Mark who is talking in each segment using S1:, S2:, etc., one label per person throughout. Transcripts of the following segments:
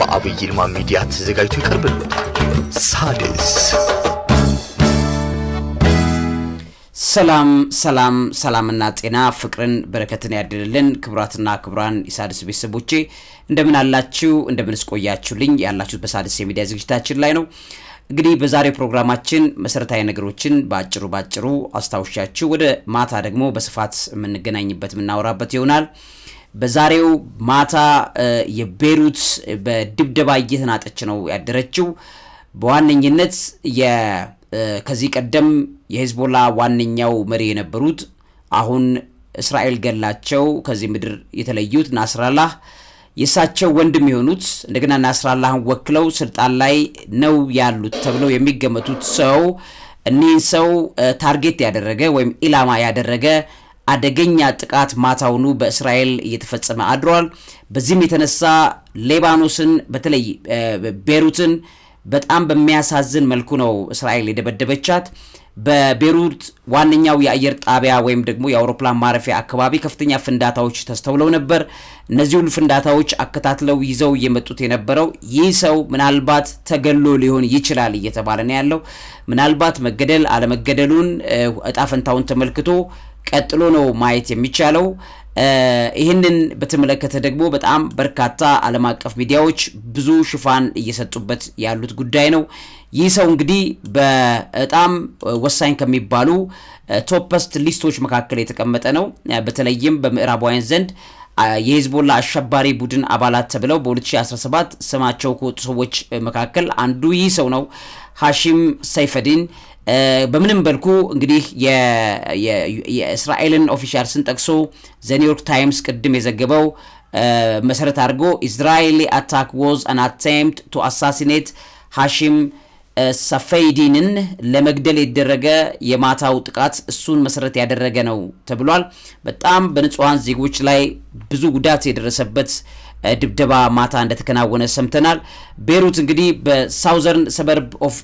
S1: በአብይ ይልማ ሚዲያ ተዘጋጅቶ ይቀርብልዎታል። ሳድስ ሰላም ሰላም ሰላምና ጤና ፍቅርን በረከትን ያድልልን። ክቡራትና ክቡራን የሳድስ ቤተሰቦቼ እንደምን አላችሁ? እንደምንስ ቆያችሁልኝ? ያላችሁት በሳድስ የሚዲያ ዝግጅታችን ላይ ነው። እንግዲህ በዛሬ ፕሮግራማችን መሰረታዊ ነገሮችን በአጭሩ ባጭሩ አስታውሻችሁ ወደ ማታ ደግሞ በስፋት የምንገናኝበት የምናወራበት ይሆናል። በዛሬው ማታ የቤሩት በድብደባ እየተናጠች ነው ያደረችው። በዋነኝነት ከዚህ ቀደም የሄዝቦላ ዋነኛው መሪ የነበሩት አሁን እስራኤል ገላቸው ከዚህ ምድር የተለዩት ናስራላህ የእሳቸው ወንድም የሆኑት እንደገና ናስራላህን ወክለው ስልጣን ላይ ነው ያሉት ተብለው የሚገመቱት ሰው እኒህን ሰው ታርጌት ያደረገ ወይም ኢላማ ያደረገ አደገኛ ጥቃት ማታውኑ በእስራኤል እየተፈጸመ አድሯል። በዚህም የተነሳ ሌባኖስን በተለይ ቤሩትን በጣም በሚያሳዝን መልኩ ነው እስራኤል የደበደበቻት። በቤሩት ዋነኛው የአየር ጣቢያ ወይም ደግሞ የአውሮፕላን ማረፊያ አካባቢ ከፍተኛ ፍንዳታዎች ተስተውለው ነበር። እነዚህ ሁሉ ፍንዳታዎች አከታትለው ይዘው እየመጡት የነበረው ይህ ሰው ምናልባት ተገሎ ሊሆን ይችላል እየተባለ ነው ያለው። ምናልባት መገደል አለመገደሉን እጣ ፈንታውን ተመልክቶ ቀጥሎ ነው ማየት የሚቻለው። ይህንን በተመለከተ ደግሞ በጣም በርካታ ዓለም አቀፍ ሚዲያዎች ብዙ ሽፋን እየሰጡበት ያሉት ጉዳይ ነው። ይህ ሰው እንግዲህ በጣም ወሳኝ ከሚባሉ ቶፐስት ሊስቶች መካከል የተቀመጠ ነው። በተለይም በምዕራባውያን ዘንድ የሂዝቦላ አሸባሪ ቡድን አባላት ተብለው በ2017 ስማቸው ከወጡ ሰዎች መካከል አንዱ ይህ ሰው ነው። ሀሺም ሰይፈዲን በምንም በልኩ እንግዲህ የእስራኤልን ኦፊሻልስን ጠቅሶ ዘኒውዮርክ ታይምስ ቅድም የዘገበው መሰረት አድርጎ ኢስራኤሊ አታክ ዋዝ አን አቴምፕት ቱ አሳሲኔት ሀሺም ሰፈይዲንን ለመግደል የተደረገ የማታው ጥቃት እሱን መሰረት ያደረገ ነው ተብሏል። በጣም በንጹሐን ዜጎች ላይ ብዙ ጉዳት የደረሰበት ድብደባ ማታ እንደተከናወነ ሰምተናል። ቤሩት እንግዲህ በሳውዘርን ሰበርብ ኦፍ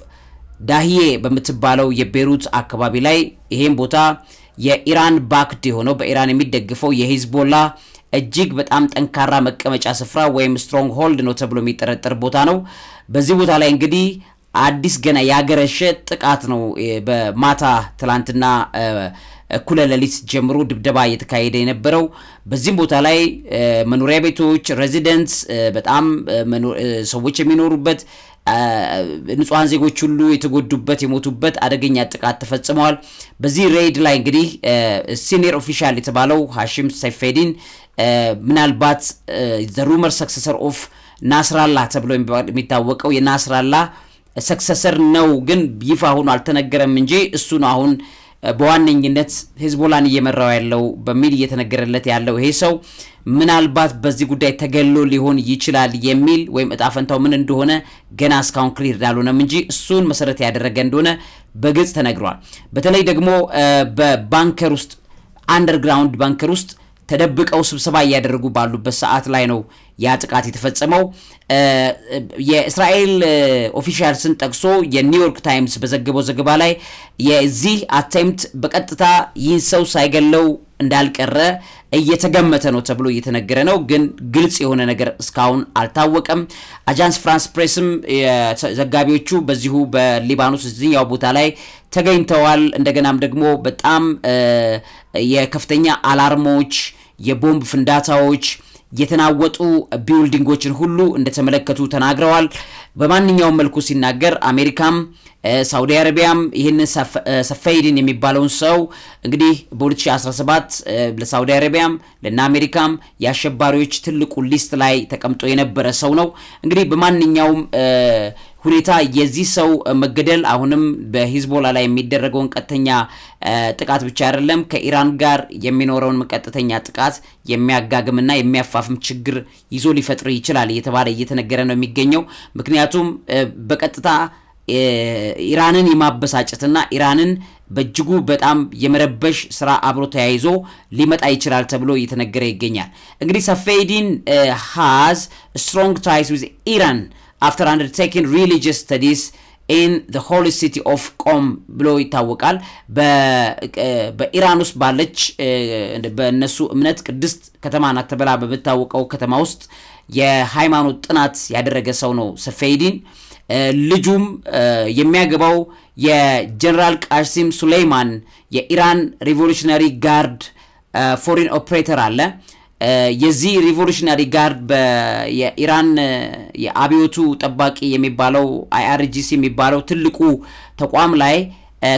S1: ዳህዬ በምትባለው የቤሩት አካባቢ ላይ ይሄም ቦታ የኢራን ባክድ የሆነው በኢራን የሚደግፈው የሂዝቦላ እጅግ በጣም ጠንካራ መቀመጫ ስፍራ ወይም ስትሮንግ ሆልድ ነው ተብሎ የሚጠረጠር ቦታ ነው። በዚህ ቦታ ላይ እንግዲህ አዲስ ገና ያገረሸ ጥቃት ነው። በማታ ትላንትና እኩለ ሌሊት ጀምሮ ድብደባ እየተካሄደ የነበረው በዚህም ቦታ ላይ መኖሪያ ቤቶች፣ ሬዚደንስ በጣም ሰዎች የሚኖሩበት ንጹሐን ዜጎች ሁሉ የተጎዱበት የሞቱበት አደገኛ ጥቃት ተፈጽመዋል። በዚህ ሬድ ላይ እንግዲህ ሲኒየር ኦፊሻል የተባለው ሀሽም ሰይፌዲን ምናልባት ዘ ሩመር ሰክሰሰር ኦፍ ናስራላ ተብሎ የሚታወቀው የናስራላ ሰክሰሰር ነው ግን ይፋ ሆኖ አልተነገረም እንጂ እሱ ነው አሁን eh, በዋነኝነት ህዝቦላን እየመራው ያለው በሚል እየተነገረለት ያለው ይሄ ሰው ምናልባት በዚህ ጉዳይ ተገሎ ሊሆን ይችላል የሚል ወይም እጣፈንታው ምን እንደሆነ ገና እስካሁን ክሊር እንዳልሆነም እንጂ እሱን መሰረት ያደረገ እንደሆነ በግልጽ ተነግሯል። በተለይ ደግሞ eh, በባንከር ውስጥ አንደርግራውንድ ባንከር ውስጥ ተደብቀው ስብሰባ እያደረጉ ባሉበት ሰዓት ላይ ነው ያ ጥቃት የተፈጸመው። የእስራኤል ኦፊሻልስን ጠቅሶ የኒውዮርክ ታይምስ በዘገበው ዘገባ ላይ የዚህ አቴምፕት በቀጥታ ይህን ሰው ሳይገለው እንዳልቀረ እየተገመተ ነው ተብሎ እየተነገረ ነው። ግን ግልጽ የሆነ ነገር እስካሁን አልታወቀም። አጃንስ ፍራንስ ፕሬስም ዘጋቢዎቹ በዚሁ በሊባኖስ እዚህኛው ቦታ ላይ ተገኝተዋል። እንደገናም ደግሞ በጣም የከፍተኛ አላርሞች የቦምብ ፍንዳታዎች የተናወጡ ቢውልዲንጎችን ሁሉ እንደተመለከቱ ተናግረዋል። በማንኛውም መልኩ ሲናገር አሜሪካም ሳውዲ አረቢያም ይህንን ሰፈይድን የሚባለውን ሰው እንግዲህ በ2017 ለሳውዲ አረቢያም ለና አሜሪካም የአሸባሪዎች ትልቁ ሊስት ላይ ተቀምጦ የነበረ ሰው ነው። እንግዲህ በማንኛውም ሁኔታ የዚህ ሰው መገደል አሁንም በሂዝቦላ ላይ የሚደረገውን ቀጥተኛ ጥቃት ብቻ አይደለም ከኢራን ጋር የሚኖረውን ቀጥተኛ ጥቃት የሚያጋግምና የሚያፋፍም ችግር ይዞ ሊፈጥር ይችላል እየተባለ እየተነገረ ነው የሚገኘው። ምክንያቱም በቀጥታ ኢራንን የማበሳጨትና ኢራንን በእጅጉ በጣም የመረበሽ ስራ አብሮ ተያይዞ ሊመጣ ይችላል ተብሎ እየተነገረ ይገኛል። እንግዲህ ሰፌዲን ሃዝ ስትሮንግ ታይስ ዊዝ ኢራን አፍተር አንደርቴኪንግ ሪሊጂየስ ስተዲስ ኢን ዘ ሆሊ ሲቲ ኦፍ ቆም ብሎ ይታወቃል። በኢራን ውስጥ ባለች በእነሱ እምነት ቅድስት ከተማ ናት ተብላ በምታወቀው ከተማ ውስጥ የሃይማኖት ጥናት ያደረገ ሰው ነው ሰፌዲን ልጁም የሚያገባው የጀነራል ቃሲም ሱሌይማን የኢራን ሪቮሉሽነሪ ጋርድ ፎሪን ኦፕሬተር አለ። የዚህ ሪቮሉሽነሪ ጋርድ የኢራን የአብዮቱ ጠባቂ የሚባለው አይአርጂሲ የሚባለው ትልቁ ተቋም ላይ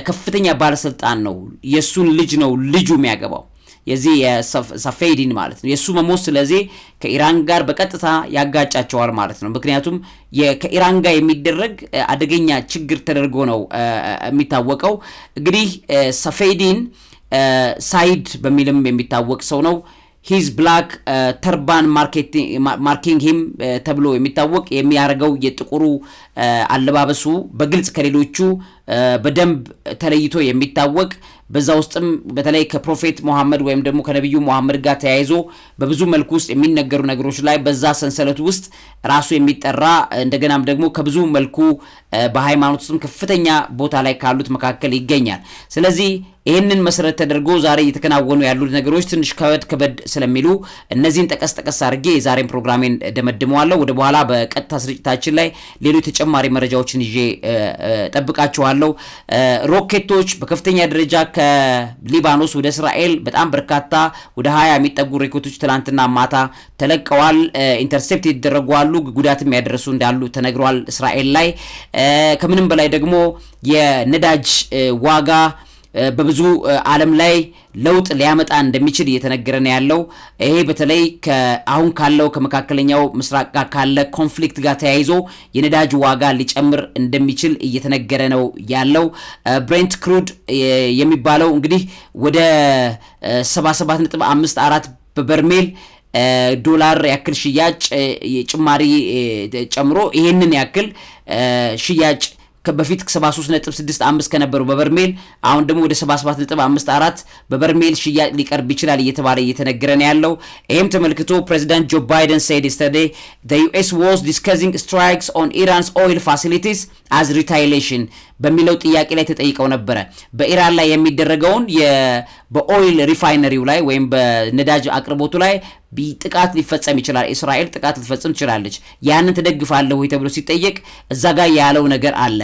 S1: ከፍተኛ ባለስልጣን ነው። የእሱን ልጅ ነው ልጁ የሚያገባው። የዚህ የሰፌዲን ማለት ነው የእሱ መሞት ስለዚህ ከኢራን ጋር በቀጥታ ያጋጫቸዋል ማለት ነው። ምክንያቱም ከኢራን ጋር የሚደረግ አደገኛ ችግር ተደርጎ ነው የሚታወቀው። እንግዲህ ሰፌዲን ሳይድ በሚልም የሚታወቅ ሰው ነው። ሂዝ ብላክ ተርባን ሂም ተብሎ የሚታወቅ የሚያደርገው የጥቁሩ አለባበሱ በግልጽ ከሌሎቹ በደንብ ተለይቶ የሚታወቅ በዛ ውስጥም በተለይ ከፕሮፌት ሙሐመድ ወይም ደግሞ ከነቢዩ ሙሐመድ ጋር ተያይዞ በብዙ መልኩ ውስጥ የሚነገሩ ነገሮች ላይ በዛ ሰንሰለት ውስጥ ራሱ የሚጠራ እንደገናም ደግሞ ከብዙ መልኩ በሃይማኖት ውስጥም ከፍተኛ ቦታ ላይ ካሉት መካከል ይገኛል። ስለዚህ ይህንን መሰረት ተደርጎ ዛሬ እየተከናወኑ ያሉት ነገሮች ትንሽ ከበድ ከበድ ስለሚሉ እነዚህን ጠቀስ ጠቀስ አድርጌ የዛሬን ፕሮግራሜን ደመድመዋለሁ። ወደ በኋላ በቀጥታ ስርጭታችን ላይ ሌሎች ተጨማሪ መረጃዎችን ይዤ ጠብቃችኋለሁ። ሮኬቶች በከፍተኛ ደረጃ ከሊባኖስ ወደ እስራኤል በጣም በርካታ ወደ ሀያ የሚጠጉ ሮኬቶች ትላንትና ማታ ተለቀዋል። ኢንተርሴፕት የተደረጉ አሉ፣ ጉዳትም ያደረሱ እንዳሉ ተነግሯል። እስራኤል ላይ ከምንም በላይ ደግሞ የነዳጅ ዋጋ በብዙ ዓለም ላይ ለውጥ ሊያመጣ እንደሚችል እየተነገረን ያለው። ይሄ በተለይ አሁን ካለው ከመካከለኛው ምስራቅ ጋር ካለ ኮንፍሊክት ጋር ተያይዞ የነዳጅ ዋጋ ሊጨምር እንደሚችል እየተነገረ ነው ያለው። ብሬንት ክሩድ የሚባለው እንግዲህ ወደ 77.54 በበርሜል ዶላር ያክል ሽያጭ ጭማሪ ጨምሮ ይሄንን ያክል ሽያጭ በፊት 73.65 ከነበሩ በበርሜል አሁን ደግሞ ወደ 77.54 በበርሜል ሽያጭ ሊቀርብ ይችላል እየተባለ እየተነገረ ነው ያለው። ይህም ተመልክቶ ፕሬዚዳንት ጆ ባይደን ሰድ የስተርዴይ ዩኤስ ዋዝ ዲስከሲንግ ስትራይክስ ኦን ኢራንስ ኦይል ፋሲሊቲስ አዝ ሪታይሌሽን በሚለው ጥያቄ ላይ ተጠይቀው ነበረ። በኢራን ላይ የሚደረገውን በኦይል ሪፋይነሪው ላይ ወይም በነዳጅ አቅርቦቱ ላይ ጥቃት ሊፈጸም ይችላል፣ እስራኤል ጥቃት ልትፈጽም ትችላለች፣ ያንን ትደግፋለህ ወይ ተብሎ ሲጠየቅ እዛ ጋር ያለው ነገር አለ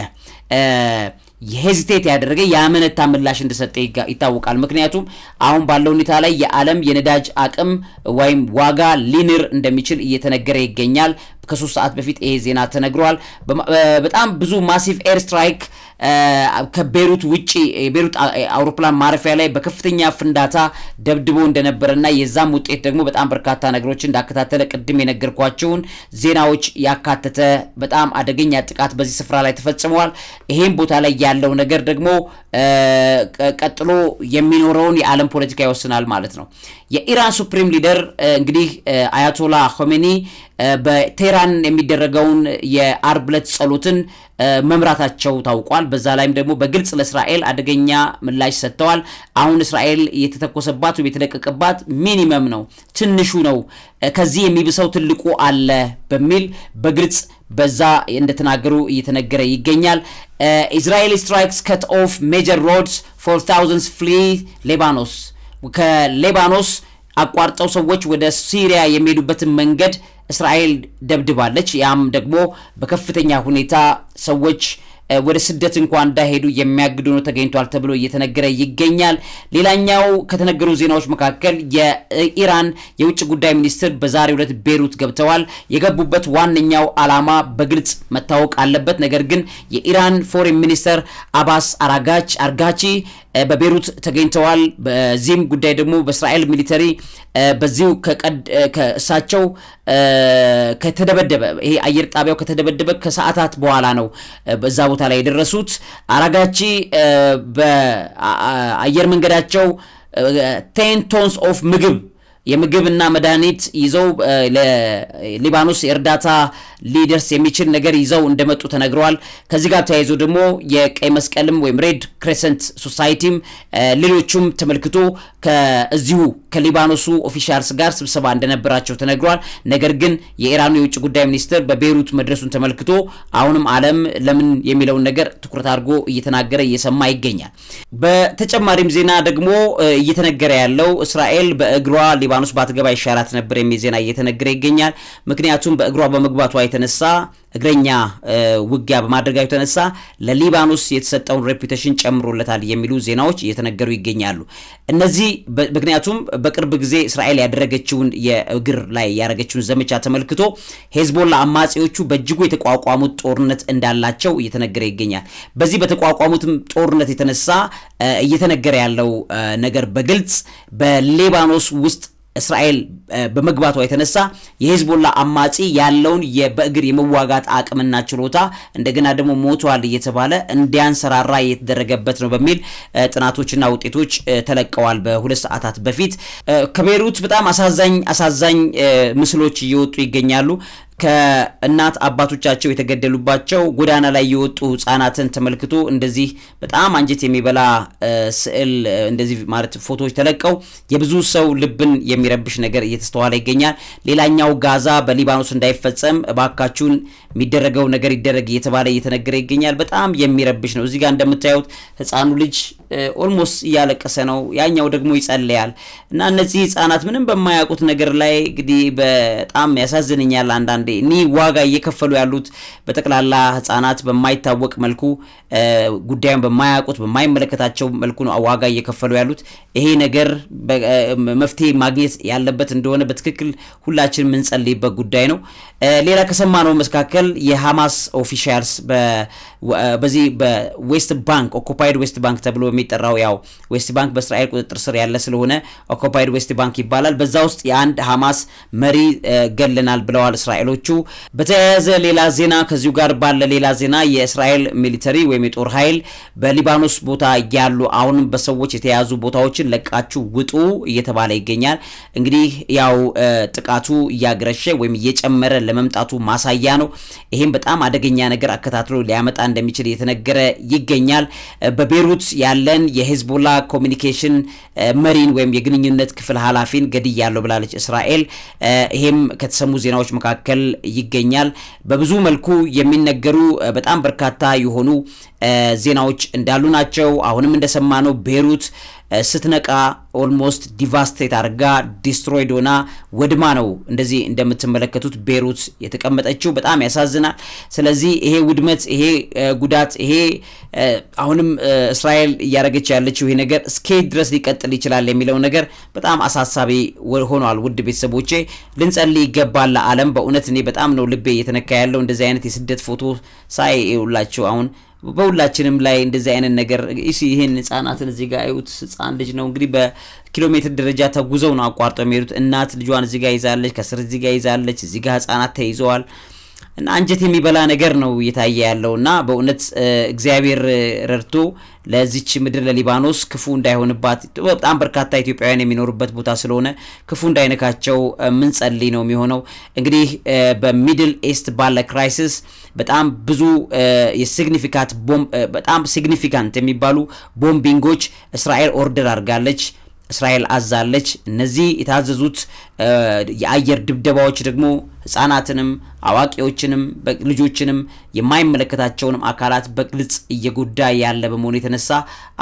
S1: ሄዚቴት ያደረገ የአመነታ ምላሽ እንደሰጠ ይታወቃል። ምክንያቱም አሁን ባለው ሁኔታ ላይ የዓለም የነዳጅ አቅም ወይም ዋጋ ሊንር እንደሚችል እየተነገረ ይገኛል። ከሶስት ሰዓት በፊት ይሄ ዜና ተነግሯል። በጣም ብዙ ማሲቭ ኤር ስትራይክ ከቤሩት ውጪ የቤሩት አውሮፕላን ማረፊያ ላይ በከፍተኛ ፍንዳታ ደብድቦ እንደነበረና የዛም ውጤት ደግሞ በጣም በርካታ ነገሮች እንዳከታተለ ቅድም የነገርኳቸውን ዜናዎች ያካተተ በጣም አደገኛ ጥቃት በዚህ ስፍራ ላይ ተፈጽመዋል። ይሄም ቦታ ላይ ያለው ነገር ደግሞ ቀጥሎ የሚኖረውን የዓለም ፖለቲካ ይወስናል ማለት ነው። የኢራን ሱፕሪም ሊደር እንግዲህ አያቶላ ሆሜኒ በቴህራን የሚደረገውን የአርብ ዕለት ጸሎትን መምራታቸው ታውቋል። በዛ ላይም ደግሞ በግልጽ ለእስራኤል አደገኛ ምላሽ ሰጥተዋል። አሁን እስራኤል የተተኮሰባት ወይም የተለቀቀባት ሚኒመም ነው፣ ትንሹ ነው፣ ከዚህ የሚብሰው ትልቁ አለ በሚል በግልጽ በዛ እንደተናገሩ እየተነገረ ይገኛል። ኢዝራኤል ስትራይክስ ከት ኦፍ ሜጀር ሮድስ ፎር ታውዘንድስ ፍሊ ሌባኖስ ከሌባኖስ አቋርጠው ሰዎች ወደ ሲሪያ የሚሄዱበትን መንገድ እስራኤል ደብድባለች። ያም ደግሞ በከፍተኛ ሁኔታ ሰዎች ወደ ስደት እንኳን እንዳይሄዱ የሚያግዱ ነው ተገኝቷል ተብሎ እየተነገረ ይገኛል። ሌላኛው ከተነገሩ ዜናዎች መካከል የኢራን የውጭ ጉዳይ ሚኒስትር በዛሬው ዕለት ቤሩት ገብተዋል። የገቡበት ዋነኛው ዓላማ በግልጽ መታወቅ አለበት። ነገር ግን የኢራን ፎሬን ሚኒስተር አባስ አራጋች አርጋቺ በቤሩት ተገኝተዋል። በዚህም ጉዳይ ደግሞ በእስራኤል ሚሊተሪ በዚሁ ከእሳቸው ከተደበደበ ይሄ አየር ጣቢያው ከተደበደበ ከሰዓታት በኋላ ነው በዛ ቦታ ላይ የደረሱት አራጋቺ በአየር መንገዳቸው ቴን ቶንስ ኦፍ ምግብ የምግብና መድኃኒት ይዘው ለሊባኖስ የእርዳታ ሊደርስ የሚችል ነገር ይዘው እንደመጡ ተነግረዋል። ከዚህ ጋር ተያይዞ ደግሞ የቀይ መስቀልም ወይም ሬድ ክሬሰንት ሶሳይቲም ሌሎቹም ተመልክቶ ከዚሁ ከሊባኖሱ ኦፊሻልስ ጋር ስብሰባ እንደነበራቸው ተነግሯል። ነገር ግን የኢራኑ የውጭ ጉዳይ ሚኒስትር በቤይሩት መድረሱን ተመልክቶ አሁንም ዓለም ለምን የሚለውን ነገር ትኩረት አድርጎ እየተናገረ እየሰማ ይገኛል። በተጨማሪም ዜና ደግሞ እየተነገረ ያለው እስራኤል በእግሯ ሊባ ውስጥ ባትገባ ይሻላት ነበር የሚል ዜና እየተነገረ ይገኛል። ምክንያቱም በእግሯ በመግባቷ የተነሳ እግረኛ ውጊያ በማድረጋ የተነሳ ለሊባኖስ የተሰጠውን ሬፒቴሽን ጨምሮለታል የሚሉ ዜናዎች እየተነገሩ ይገኛሉ። እነዚህ ምክንያቱም በቅርብ ጊዜ እስራኤል ያደረገችውን የእግር ላይ ያደረገችውን ዘመቻ ተመልክቶ ሄዝቦላ አማጺዎቹ በእጅጉ የተቋቋሙት ጦርነት እንዳላቸው እየተነገረ ይገኛል። በዚህ በተቋቋሙትም ጦርነት የተነሳ እየተነገረ ያለው ነገር በግልጽ በሊባኖስ ውስጥ እስራኤል በመግባቷ የተነሳ የሂዝቦላ አማጺ ያለውን በእግር የመዋጋት አቅምና ችሎታ እንደገና ደግሞ ሞቷል እየተባለ እንዲያንሰራራ የተደረገበት ነው በሚል ጥናቶችና ውጤቶች ተለቀዋል። በሁለት ሰዓታት በፊት ከቤሩት በጣም አሳዛኝ አሳዛኝ ምስሎች እየወጡ ይገኛሉ። ከእናት አባቶቻቸው የተገደሉባቸው ጎዳና ላይ የወጡ ህጻናትን ተመልክቶ እንደዚህ በጣም አንጀት የሚበላ ስዕል እንደዚህ ማለት ፎቶዎች ተለቀው የብዙ ሰው ልብን የሚረብሽ ነገር እየተስተዋለ ይገኛል። ሌላኛው ጋዛ በሊባኖስ እንዳይፈጸም እባካችሁን የሚደረገው ነገር ይደረግ እየተባለ እየተነገረ ይገኛል። በጣም የሚረብሽ ነው። እዚህ ጋር እንደምታዩት ህፃኑ ልጅ ኦልሞስት እያለቀሰ ነው። ያኛው ደግሞ ይጸልያል እና እነዚህ ህጻናት ምንም በማያውቁት ነገር ላይ እንግዲህ በጣም ያሳዝንኛል አንዳንድ እኒህ ዋጋ እየከፈሉ ያሉት በጠቅላላ ህጻናት በማይታወቅ መልኩ ጉዳዩን በማያውቁት በማይመለከታቸው መልኩ ነው ዋጋ እየከፈሉ ያሉት። ይሄ ነገር መፍትሄ ማግኘት ያለበት እንደሆነ በትክክል ሁላችን የምንጸልይበት ጉዳይ ነው። ሌላ ከሰማነው መካከል የሃማስ ኦፊሻልስ በዚህ በዌስት ባንክ ኦኮፓይድ ዌስት ባንክ ተብሎ የሚጠራው ያው ዌስት ባንክ በእስራኤል ቁጥጥር ስር ያለ ስለሆነ ኦኮፓይድ ዌስት ባንክ ይባላል። በዛ ውስጥ የአንድ ሀማስ መሪ ገለናል ብለዋል እስራኤሎቹ። በተያያዘ ሌላ ዜና ከዚሁ ጋር ባለ ሌላ ዜና የእስራኤል ሚሊተሪ ወይም የጦር ኃይል በሊባኖስ ቦታ ያሉ አሁንም በሰዎች የተያዙ ቦታዎችን ለቃችሁ ውጡ እየተባለ ይገኛል። እንግዲህ ያው ጥቃቱ እያገረሸ ወይም እየጨመረ ለመምጣቱ ማሳያ ነው። ይህም በጣም አደገኛ ነገር አከታትሎ ሊያመጣ እንደሚችል እየተነገረ ይገኛል። በቤሩት ያለን የሂዝቦላ ኮሚኒኬሽን መሪን ወይም የግንኙነት ክፍል ኃላፊን ገድያለሁ ብላለች እስራኤል። ይሄም ከተሰሙ ዜናዎች መካከል ይገኛል። በብዙ መልኩ የሚነገሩ በጣም በርካታ የሆኑ ዜናዎች እንዳሉ ናቸው። አሁንም እንደሰማነው ቤሩት ስትነቃ ኦልሞስት ዲቫስቴት አድርጋ ዲስትሮይድ ሆና ወድማ ነው እንደዚህ እንደምትመለከቱት ቤሩት የተቀመጠችው። በጣም ያሳዝናል። ስለዚህ ይሄ ውድመት፣ ይሄ ጉዳት፣ ይሄ አሁንም እስራኤል እያደረገች ያለችው ይሄ ነገር እስከ ድረስ ሊቀጥል ይችላል የሚለው ነገር በጣም አሳሳቢ ሆኗል። ውድ ቤተሰቦቼ ልንጸልይ ይገባል ለዓለም። በእውነት እኔ በጣም ነው ልቤ እየተነካ ያለው እንደዚህ አይነት የስደት ፎቶ ሳይ ሁላችሁ አሁን በሁላችንም ላይ እንደዚህ አይነት ነገር ይህን ህጻናትን እዚህ ጋር እዩት። ህጻን ልጅ ነው እንግዲህ በኪሎ ሜትር ደረጃ ተጉዘው ነው አቋርጠው የሚሄዱት። እናት ልጇን እዚህ ጋር ይዛለች፣ ከስር እዚህ ጋር ይዛለች፣ እዚህ ጋር ህጻናት ተይዘዋል። እና አንጀት የሚበላ ነገር ነው እየታየ ያለው እና በእውነት እግዚአብሔር ረድቶ ለዚች ምድር ለሊባኖስ ክፉ እንዳይሆንባት በጣም በርካታ ኢትዮጵያውያን የሚኖሩበት ቦታ ስለሆነ ክፉ እንዳይነካቸው ምንጸልይ ነው የሚሆነው። እንግዲህ በሚድል ኢስት ባለ ክራይሲስ በጣም ብዙ የሲግኒፊካንት በጣም ሲግኒፊካንት የሚባሉ ቦምቢንጎች እስራኤል ኦርደር አድርጋለች። እስራኤል አዛለች። እነዚህ የታዘዙት የአየር ድብደባዎች ደግሞ ህፃናትንም አዋቂዎችንም ልጆችንም የማይመለከታቸውንም አካላት በግልጽ እየጎዳ ያለ በመሆኑ የተነሳ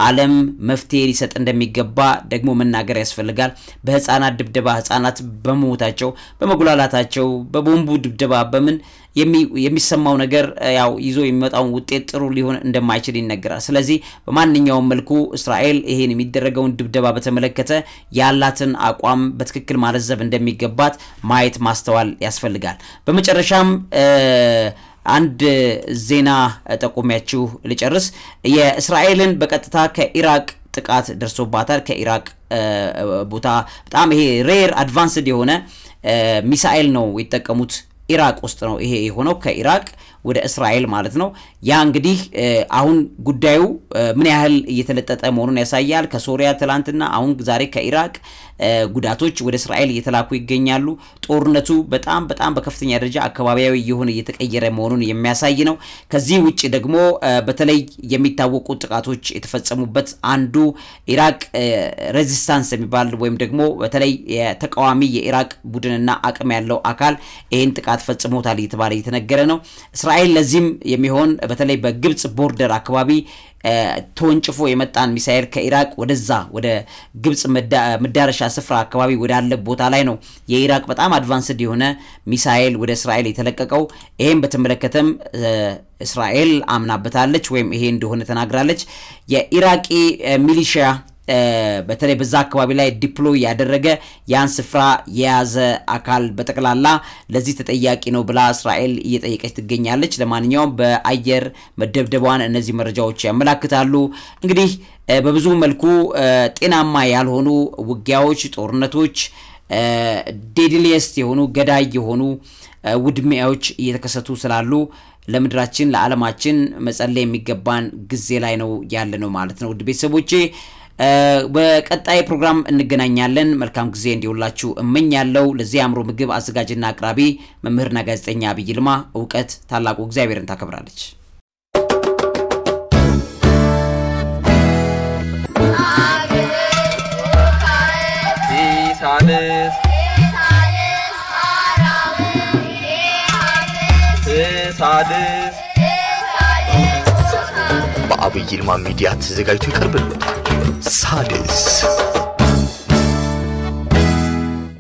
S1: ዓለም መፍትሄ ሊሰጥ እንደሚገባ ደግሞ መናገር ያስፈልጋል። በህፃናት ድብደባ ህፃናት በመሞታቸው በመጉላላታቸው፣ በቦምቡ ድብደባ በምን የሚሰማው ነገር ያው ይዞ የሚመጣውን ውጤት ጥሩ ሊሆን እንደማይችል ይነገራል። ስለዚህ በማንኛውም መልኩ እስራኤል ይሄን የሚደረገውን ድብደባ በተመለከተ ያላትን አቋም በትክክል ማለዘብ እንደሚገባት ማየት ማስተዋል ያስፈልጋል። ያስፈልጋል። በመጨረሻም አንድ ዜና ጠቁሚያችሁ ልጨርስ። የእስራኤልን በቀጥታ ከኢራቅ ጥቃት ደርሶባታል። ከኢራቅ ቦታ በጣም ይሄ ሬር አድቫንስድ የሆነ ሚሳኤል ነው የተጠቀሙት። ኢራቅ ውስጥ ነው ይሄ የሆነው ከኢራቅ ወደ እስራኤል ማለት ነው። ያ እንግዲህ አሁን ጉዳዩ ምን ያህል እየተለጠጠ መሆኑን ያሳያል። ከሶሪያ ትላንትና፣ አሁን ዛሬ ከኢራቅ ጉዳቶች ወደ እስራኤል እየተላኩ ይገኛሉ። ጦርነቱ በጣም በጣም በከፍተኛ ደረጃ አካባቢያዊ እየሆነ እየተቀየረ መሆኑን የሚያሳይ ነው። ከዚህ ውጭ ደግሞ በተለይ የሚታወቁ ጥቃቶች የተፈጸሙበት አንዱ ኢራቅ ሬዚስታንስ የሚባል ወይም ደግሞ በተለይ የተቃዋሚ የኢራቅ ቡድንና አቅም ያለው አካል ይህን ጥቃት ፈጽሞታል እየተባለ እየተነገረ ነው። እስራኤል ለዚህም የሚሆን በተለይ በግብፅ ቦርደር አካባቢ ተወንጭፎ የመጣን ሚሳኤል ከኢራቅ ወደዛ ወደ ግብፅ መዳረሻ ስፍራ አካባቢ ወዳለ ቦታ ላይ ነው የኢራቅ በጣም አድቫንስድ የሆነ ሚሳኤል ወደ እስራኤል የተለቀቀው። ይህም በተመለከተም እስራኤል አምናበታለች ወይም ይሄ እንደሆነ ተናግራለች። የኢራቂ ሚሊሺያ በተለይ በዛ አካባቢ ላይ ዲፕሎይ ያደረገ ያን ስፍራ የያዘ አካል በጠቅላላ ለዚህ ተጠያቂ ነው ብላ እስራኤል እየጠየቀች ትገኛለች። ለማንኛውም በአየር መደብደቧን እነዚህ መረጃዎች ያመላክታሉ። እንግዲህ በብዙ መልኩ ጤናማ ያልሆኑ ውጊያዎች፣ ጦርነቶች፣ ዴድሊየስት የሆኑ ገዳይ የሆኑ ውድሚያዎች እየተከሰቱ ስላሉ ለምድራችን ለዓለማችን መጸለይ የሚገባን ጊዜ ላይ ነው ያለ ነው ማለት ነው። ውድ ቤተሰቦቼ Uh, በቀጣይ ፕሮግራም እንገናኛለን። መልካም ጊዜ እንዲውላችሁ እመኛለሁ። ለዚህ አእምሮ ምግብ አዘጋጅና አቅራቢ መምህርና ጋዜጠኛ አብይ ይልማ። እውቀት ታላቁ እግዚአብሔርን ታከብራለች። በአብይ ይልማ ሚዲያ ተዘጋጅቶ ይቀርብልታል። Sadis.